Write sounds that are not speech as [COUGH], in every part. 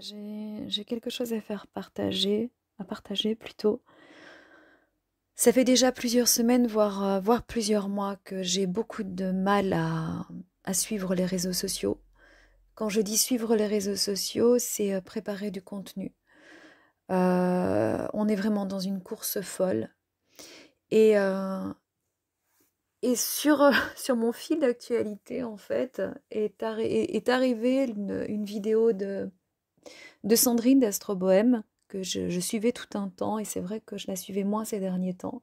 j'ai quelque chose à faire partager, à partager plutôt. Ça fait déjà plusieurs semaines, voire, euh, plusieurs mois que j'ai beaucoup de mal à, suivre les réseaux sociaux. Quand je dis suivre les réseaux sociaux, c'est euh, préparer du contenu. Euh, on est vraiment dans une course folle. Et, [LAUGHS] sur, mon fil d'actualité, en fait, est, arrivée une vidéo de, de Sandrine d'Astrobohème, que je, suivais tout un temps, et c'est vrai que je la suivais moins ces derniers temps.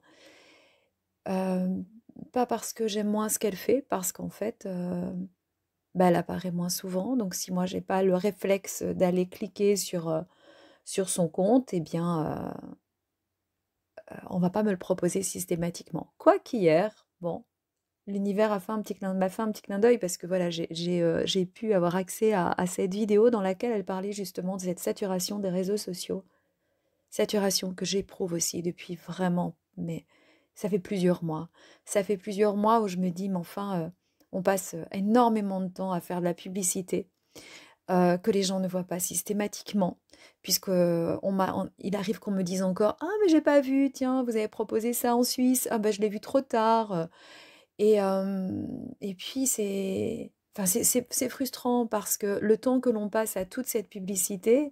Euh, pas parce que j'aime moins ce qu'elle fait, parce qu'en fait, euh, bah, elle apparaît moins souvent. Donc si moi, j'ai pas le réflexe d'aller cliquer sur, euh, sur son compte, eh bien, on va pas me le proposer systématiquement. Quoi qu'hier, bon, l'univers a fait un petit clin, m'a fait un petit clin d'œil parce que voilà, j'ai, euh, pu avoir accès à, cette vidéo dans laquelle elle parlait justement de cette saturation des réseaux sociaux. Saturation que j'éprouve aussi depuis vraiment, mais ça fait plusieurs mois. Ça fait plusieurs mois où je me dis, mais enfin, euh, on passe énormément de temps à faire de la publicité. Euh, que les gens ne voient pas systématiquement, puisque on m'a, il arrive qu'on me dise encore ah mais j'ai pas vu, tiens vous avez proposé ça en Suisse, ah ben je l'ai vu trop tard, et, puis, c'est enfin, frustrant parce que le temps que l'on passe à toute cette publicité,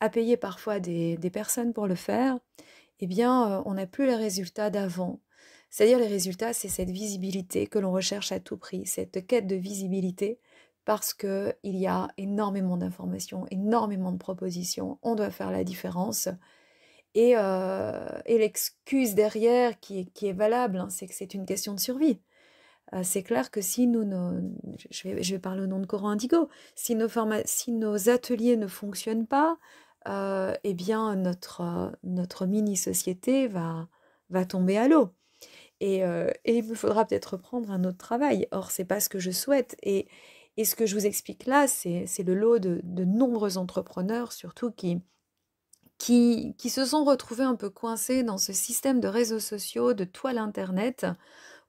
à payer parfois des, personnes pour le faire, eh bien, on n'a plus les résultats d'avant. C'est-à-dire les résultats, c'est cette visibilité que l'on recherche à tout prix, cette quête de visibilité, parce qu'il y a énormément d'informations, énormément de propositions, on doit faire la différence. Et, l'excuse derrière qui est, qui est valable, hein, c'est que c'est une question de survie. Euh, c'est clair que si nous, je, vais, parler au nom de Coran Indigo, si nos, si nos ateliers ne fonctionnent pas, euh, eh bien notre, euh, notre mini-société va, va tomber à l'eau. Et, il me faudra peut-être reprendre un autre travail. Or, c'est pas ce que je souhaite. Et, et ce que je vous explique là, c'est le lot de, nombreux entrepreneurs, surtout qui, qui, qui se sont retrouvés un peu coincés dans ce système de réseaux sociaux, de toile Internet,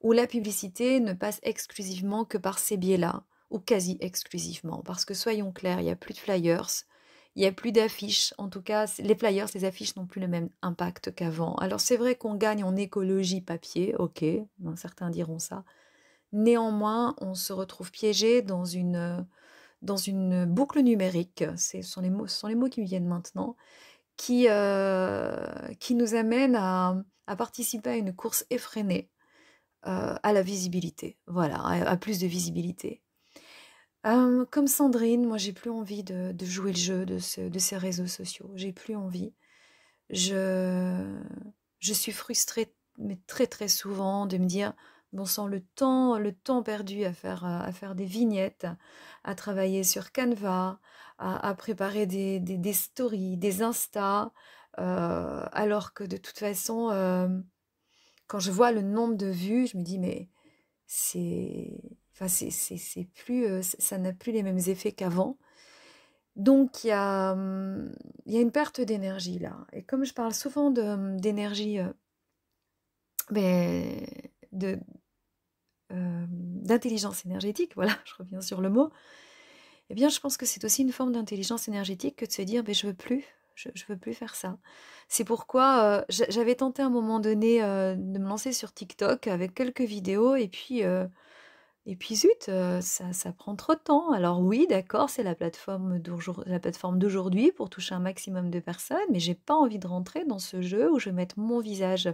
où la publicité ne passe exclusivement que par ces biais-là, ou quasi exclusivement. Parce que soyons clairs, il n'y a plus de flyers, il n'y a plus d'affiches. En tout cas, les flyers, les affiches n'ont plus le même impact qu'avant. Alors c'est vrai qu'on gagne en écologie papier, ok, ben, certains diront ça. Néanmoins, on se retrouve piégé dans une, dans une boucle numérique, ce sont les, mots, ce sont les mots qui me viennent maintenant, qui, euh, qui nous amène à participer à une course effrénée euh, à la visibilité, voilà, à, plus de visibilité. Euh, comme Sandrine, moi j'ai plus envie de, jouer le jeu de, ces réseaux sociaux, j'ai plus envie. Je, je suis frustrée, mais très très souvent, de me dire, bon sang, le temps, le temps perdu à faire, euh, à faire des vignettes, à travailler sur Canva, à, préparer des, stories, des Insta, alors que de toute façon, quand je vois le nombre de vues, je me dis, mais c'est. c'est, plus, euh, ça n'a plus les mêmes effets qu'avant. Donc, hum, il y, a, une perte d'énergie là. Et comme je parle souvent hum, d'énergie, euh, ben, de, euh, d'intelligence énergétique, voilà, [LAUGHS] je reviens sur le mot, eh bien, je pense que c'est aussi une forme d'intelligence énergétique que de se dire, mais ben, je veux plus je ne veux plus faire ça. C'est pourquoi euh, j'avais tenté à un moment donné euh, de me lancer sur TikTok avec quelques vidéos et puis, euh, et puis zut, ça, ça, prend trop de temps. Alors oui, d'accord, c'est la plateforme d'aujourd'hui pour toucher un maximum de personnes, mais j'ai pas envie de rentrer dans ce jeu où je vais mettre mon visage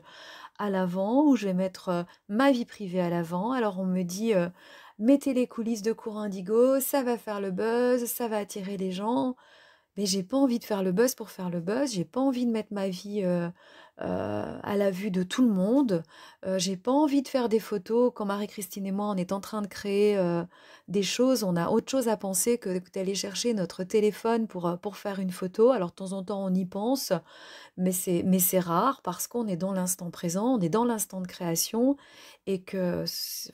à l'avant, où je vais mettre ma vie privée à l'avant. Alors on me dit mettez les coulisses de cours indigo, ça va faire le buzz, ça va attirer les gens mais j'ai pas envie de faire le buzz pour faire le buzz, j'ai pas envie de mettre ma vie euh, euh, à la vue de tout le monde, euh, j'ai pas envie de faire des photos quand Marie-Christine et moi on est en train de créer euh, des choses, on a autre chose à penser que d'aller chercher notre téléphone pour, pour faire une photo. Alors de temps en temps on y pense, mais c'est mais c'est rare parce qu'on est dans l'instant présent, on est dans l'instant de création et que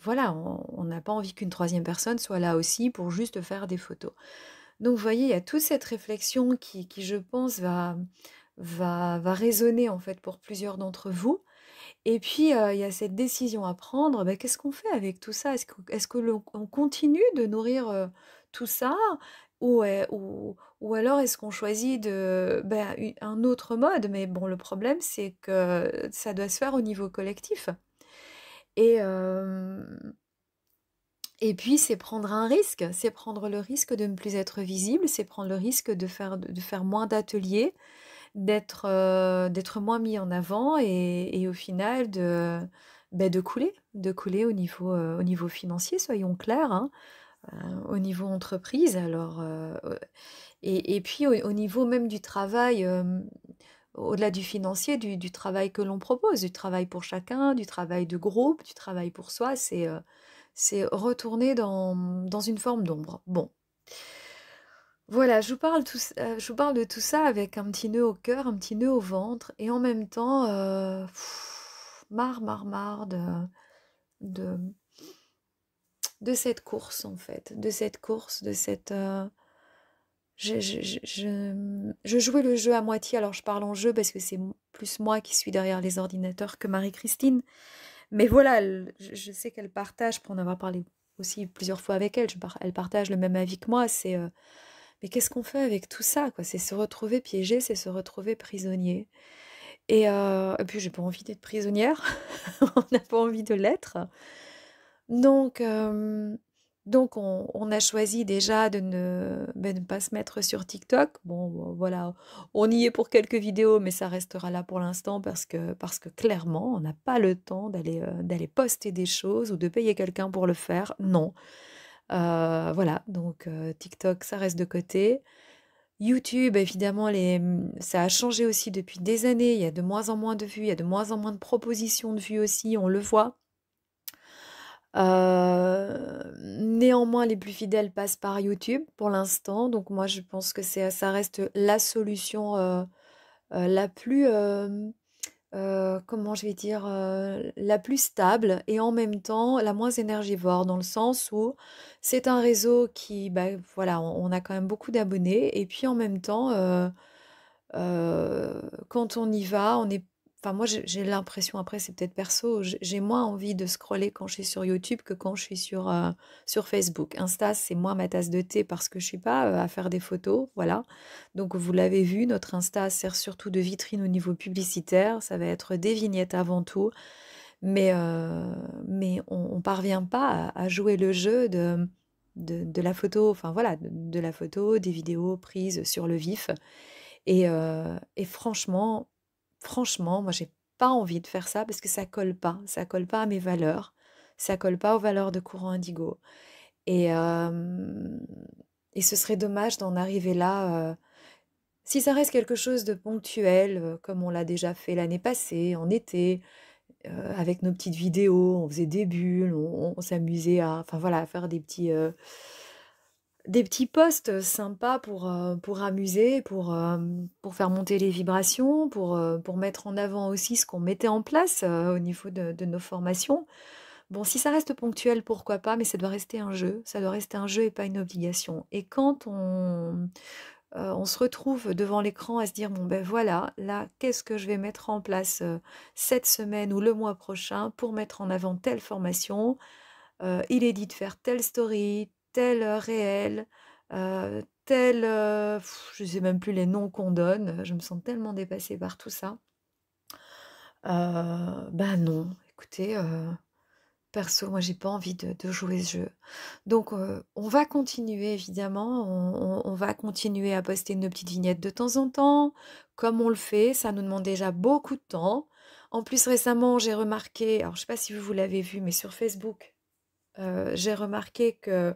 voilà, on n'a pas envie qu'une troisième personne soit là aussi pour juste faire des photos. Donc vous voyez, il y a toute cette réflexion qui, je pense, va, va, va résonner en fait pour plusieurs d'entre vous. Et puis, euh, il y a cette décision à prendre. Ben, Qu'est-ce qu'on fait avec tout ça Est-ce qu'on est que continue de nourrir euh, tout ça euh, ou, ou, alors est-ce qu'on choisit de, ben, un autre mode Mais bon, le problème, c'est que ça doit se faire au niveau collectif. Et, et puis, c'est prendre un risque, c'est prendre le risque de ne plus être visible, c'est prendre le risque de faire, de faire moins d'ateliers, d'être euh, d'être moins mis en avant et, au final de, ben, de couler, de couler au niveau, euh, au niveau financier, soyons clairs, hein, euh, au niveau entreprise. Alors, et, et, puis au, niveau même du travail au-delà du financier, du, du travail que l'on propose, du travail pour chacun, du travail de groupe, du travail pour soi, c'est c'est retourner dans, une forme d'ombre. Bon. Voilà, je vous, parle euh, je parle de tout ça avec un petit nœud au cœur, un petit nœud au ventre, et en même temps, euh, marre, marre, marre de, cette course, en fait, de cette course, de cette... Euh, je, jouais le jeu à moitié, alors je parle en jeu parce que c'est plus moi qui suis derrière les ordinateurs que Marie-Christine. Mais voilà, je, sais qu'elle partage, pour en avoir parlé aussi plusieurs fois avec elle, elle partage le même avis que moi, c'est euh, mais qu'est-ce qu'on fait avec tout ça quoi C'est se retrouver piégé, c'est se retrouver prisonnier. Et, euh, puis, j'ai pas envie d'être prisonnière, [LAUGHS] on n'a pas envie de l'être. Donc, euh, donc on, a choisi déjà de ben, ne, pas se mettre sur TikTok. Bon voilà, on y est pour quelques vidéos, mais ça restera là pour l'instant parce que, clairement, on n'a pas le temps euh, d'aller poster des choses ou de payer quelqu'un pour le faire. Non. Euh, voilà, donc euh, TikTok, ça reste de côté. YouTube, évidemment, ça a changé aussi depuis des années. Il y a de moins en moins de vues, il y a de moins en moins de propositions de vues aussi, on le voit. Euh, néanmoins, les plus fidèles passent par YouTube pour l'instant. Donc moi, je pense que ça reste la solution euh, euh, la plus, comment je vais dire, la plus stable et en même temps la moins énergivore dans le sens où c'est un réseau qui, bah, voilà, on, on, a quand même beaucoup d'abonnés et puis en même temps quand on y va, on est Enfin, moi, j'ai l'impression, après, c'est peut-être perso, j'ai moins envie de scroller quand je suis sur YouTube que quand je suis sur, euh, sur Facebook. Insta, c'est moins ma tasse de thé parce que je suis pas euh, à faire des photos, voilà. Donc, vous l'avez vu, notre Insta sert surtout de vitrine au niveau publicitaire. Ça va être des vignettes avant tout. Mais, euh, mais on ne parvient pas à, jouer le jeu de, de, la photo, enfin voilà, de, la photo, des vidéos prises sur le vif. Et, et franchement, franchement, moi, j'ai pas envie de faire ça parce que ça colle pas. Ça colle pas à mes valeurs. Ça colle pas aux valeurs de courant indigo. Et, et ce serait dommage d'en arriver là. si ça reste quelque chose de ponctuel, comme on l'a déjà fait l'année passée, en été, avec nos petites vidéos, on faisait des bulles, on, s'amusait à, enfin voilà, à faire des petits, des petits postes sympas pour, euh, pour amuser, pour, euh, pour faire monter les vibrations, pour, euh, pour mettre en avant aussi ce qu'on mettait en place au niveau de, nos formations. Bon, si ça reste ponctuel, pourquoi pas, mais ça doit rester un jeu, ça doit rester un jeu et pas une obligation. Et quand on, on se retrouve devant l'écran à se dire, bon ben voilà, là, qu'est-ce que je vais mettre en place cette semaine ou le mois prochain pour mettre en avant telle formation, il est dit de faire telle story, tel réel, tel... je ne sais même plus les noms qu'on donne, je me sens tellement dépassée par tout ça. ben non, écoutez, perso, moi j'ai pas envie de, jouer ce jeu. Donc on va continuer évidemment, on, va continuer à poster nos petites vignettes de temps en temps, comme on le fait, ça nous demande déjà beaucoup de temps. En plus récemment j'ai remarqué, alors je sais pas si vous l'avez vu, mais sur Facebook, euh, j'ai remarqué que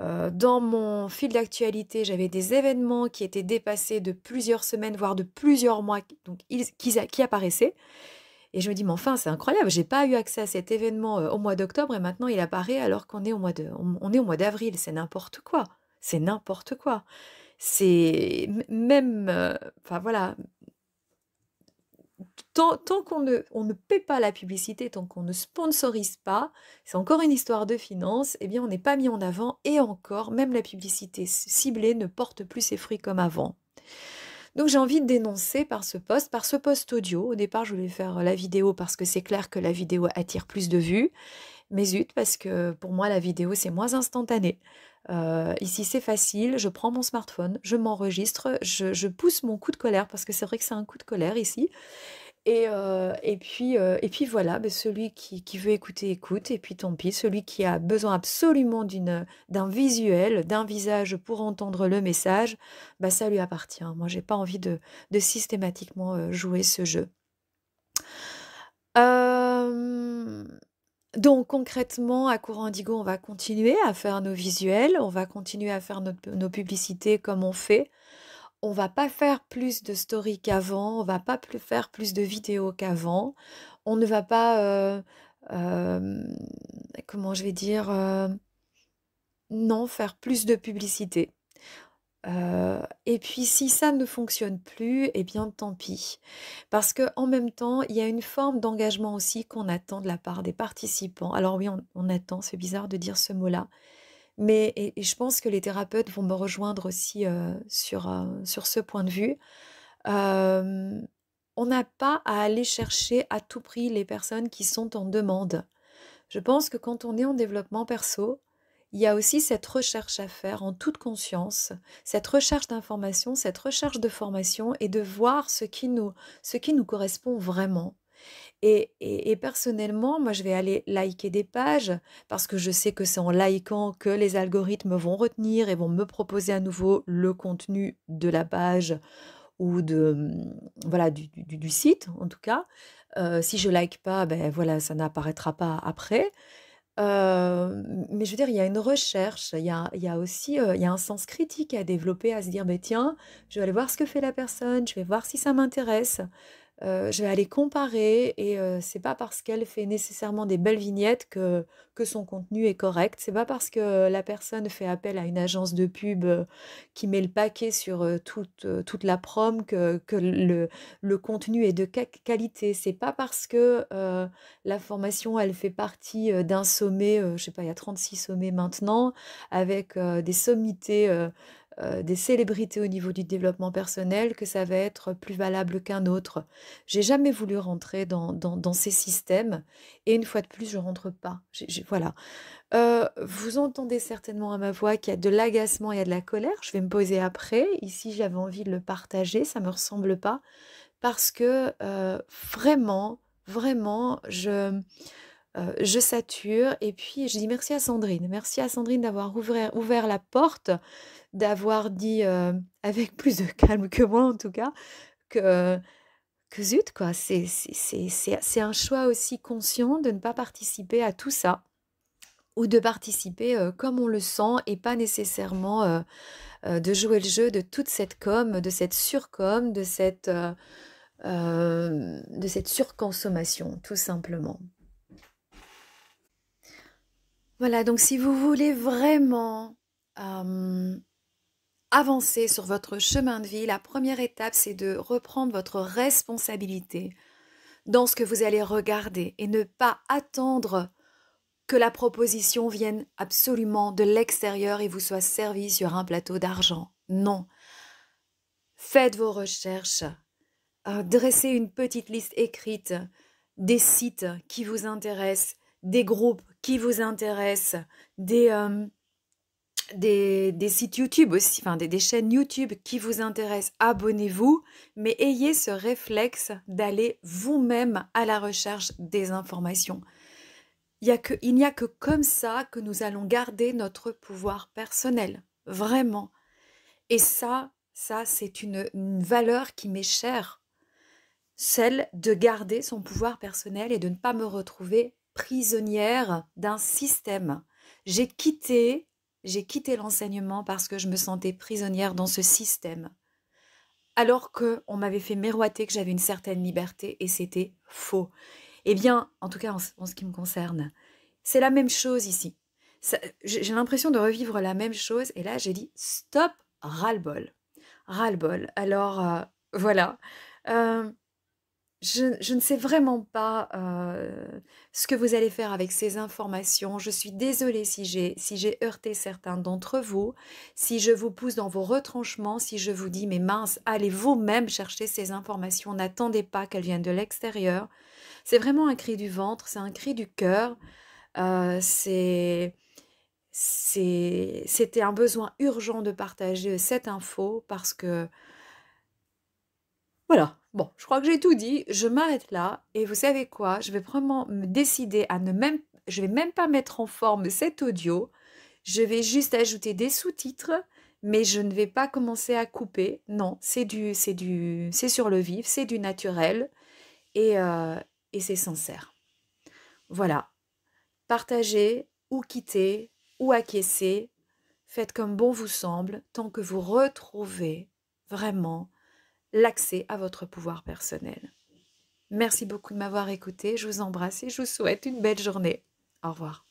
euh, dans mon fil d'actualité, j'avais des événements qui étaient dépassés de plusieurs semaines, voire de plusieurs mois, donc ils, qui, apparaissaient. Et je me dis, mais enfin, c'est incroyable, j'ai pas eu accès à cet événement euh, au mois d'octobre et maintenant il apparaît alors qu'on est au mois de, on, est au mois d'avril, c'est n'importe quoi, c'est n'importe quoi. C'est même, enfin voilà, Tant, qu'on ne, paie pas la publicité, tant qu'on ne sponsorise pas, c'est encore une histoire de finances. eh bien on n'est pas mis en avant et encore, même la publicité ciblée ne porte plus ses fruits comme avant. Donc j'ai envie de dénoncer par ce poste, par ce poste audio. Au départ, je voulais faire euh, la vidéo parce que c'est clair que la vidéo attire plus de vues. Mais zut, parce que pour moi, la vidéo, c'est moins instantané. Euh, ici, c'est facile. Je prends mon smartphone, je m'enregistre, je pousse mon coup de colère parce que c'est vrai que c'est un coup de colère ici. Euh, et, puis, euh, et puis voilà, ben, celui qui, veut écouter, écoute. Et puis tant pis, celui qui a besoin absolument d'un visuel, d'un visage pour entendre le message, bah ça lui appartient. Moi, je n'ai pas envie de, systématiquement euh, jouer ce jeu. Donc concrètement, à Courant Indigo, on va continuer à faire nos visuels, on va continuer à faire nos publicités comme on fait on va pas faire plus de stories qu'avant, on va pas plus faire plus de vidéos qu'avant, on ne va pas, euh, euh, comment je vais dire, euh, non, faire plus de publicité. et puis si ça ne fonctionne plus, eh bien tant pis. Parce que en même temps, il y a une forme d'engagement aussi qu'on attend de la part des participants. Alors oui, on attend, c'est bizarre de dire ce mot-là, mais je pense que les thérapeutes vont me rejoindre aussi euh, euh, sur, ce point de vue. on n'a pas à aller chercher à tout prix les personnes qui sont en demande. Je pense que quand on est en développement perso, il y a aussi cette recherche à faire en toute conscience, cette recherche d'information, cette recherche de formation et de voir ce qui nous, ce qui nous correspond vraiment. Et, personnellement, moi, je vais aller liker des pages parce que je sais que c'est en likant que les algorithmes vont retenir et vont me proposer à nouveau le contenu de la page ou de mmh, voilà du, site en tout cas. Euh, si je like pas, ben voilà, ça n'apparaîtra pas après. Euh, mais je veux dire, il y a une recherche, il y a, aussi euh, il y a un sens critique à développer, à se dire, mais ben tiens, je vais aller voir ce que fait la personne, je vais voir si ça m'intéresse. Euh, je vais aller comparer et euh, c'est pas parce qu'elle fait nécessairement des belles vignettes que, son contenu est correct. C'est pas parce que la personne fait appel à une agence de pub euh, qui met le paquet sur toute, toute la prom que, le, contenu est de qualité. C'est pas parce que la formation elle fait partie d'un sommet, je sais pas, il y a 36 sommets maintenant, avec des sommités euh, des célébrités au niveau du développement personnel que ça va être plus valable qu'un autre. J'ai jamais voulu rentrer dans, ces systèmes et une fois de plus, je rentre pas. voilà. Euh, vous entendez certainement à ma voix qu'il y a de l'agacement, il y a de la colère. Je vais me poser après. Ici, j'avais envie de le partager, ça me ressemble pas parce que euh, vraiment, vraiment, je euh, je sature. Et puis, je dis merci à Sandrine. Merci à Sandrine d'avoir ouvert, la porte, d'avoir dit, euh, avec plus de calme que moi en tout cas, que, zut, quoi. C'est un choix aussi conscient de ne pas participer à tout ça ou de participer euh, comme on le sent et pas nécessairement de jouer le jeu de toute cette com, de cette surcom, de de cette surconsommation, tout simplement. Voilà, donc si vous voulez vraiment euh, avancer sur votre chemin de vie, la première étape, c'est de reprendre votre responsabilité dans ce que vous allez regarder et ne pas attendre que la proposition vienne absolument de l'extérieur et vous soit servie sur un plateau d'argent. Non. Faites vos recherches, euh, dressez une petite liste écrite des sites qui vous intéressent, des groupes qui vous intéresse euh, des, des, sites YouTube aussi, enfin des, chaînes YouTube qui vous intéressent, abonnez-vous, mais ayez ce réflexe d'aller vous-même à la recherche des informations. Il n'y a, a que comme ça que nous allons garder notre pouvoir personnel, vraiment. Et ça, ça, c'est une, une, valeur qui m'est chère, celle de garder son pouvoir personnel et de ne pas me retrouver prisonnière d'un système. J'ai quitté, j'ai quitté l'enseignement parce que je me sentais prisonnière dans ce système. Alors que on m'avait fait miroiter que j'avais une certaine liberté et c'était faux. Eh bien, en tout cas en, ce qui me concerne, c'est la même chose ici. J'ai l'impression de revivre la même chose et là j'ai dit stop, ras-le-bol. Ras-le-bol. Alors euh, voilà. Euh, je, ne sais vraiment pas euh, ce que vous allez faire avec ces informations. Je suis désolée si j'ai heurté certains d'entre vous, si je vous pousse dans vos retranchements, si je vous dis mais mince, allez vous-même chercher ces informations. N'attendez pas qu'elles viennent de l'extérieur. C'est vraiment un cri du ventre, c'est un cri du cœur. Euh, c'était un besoin urgent de partager cette info parce que voilà Bon, je crois que j'ai tout dit. Je m'arrête là. Et vous savez quoi Je vais vraiment me décider à ne même... Je vais même pas mettre en forme cet audio. Je vais juste ajouter des sous-titres. Mais je ne vais pas commencer à couper. Non, c'est du, c'est du, c'est sur le vif, c'est du naturel et, euh, et c'est sincère. Voilà. Partagez ou quittez ou acquiescez. Faites comme bon vous semble tant que vous retrouvez vraiment l'accès à votre pouvoir personnel. Merci beaucoup de m'avoir écouté, je vous embrasse et je vous souhaite une belle journée. Au revoir.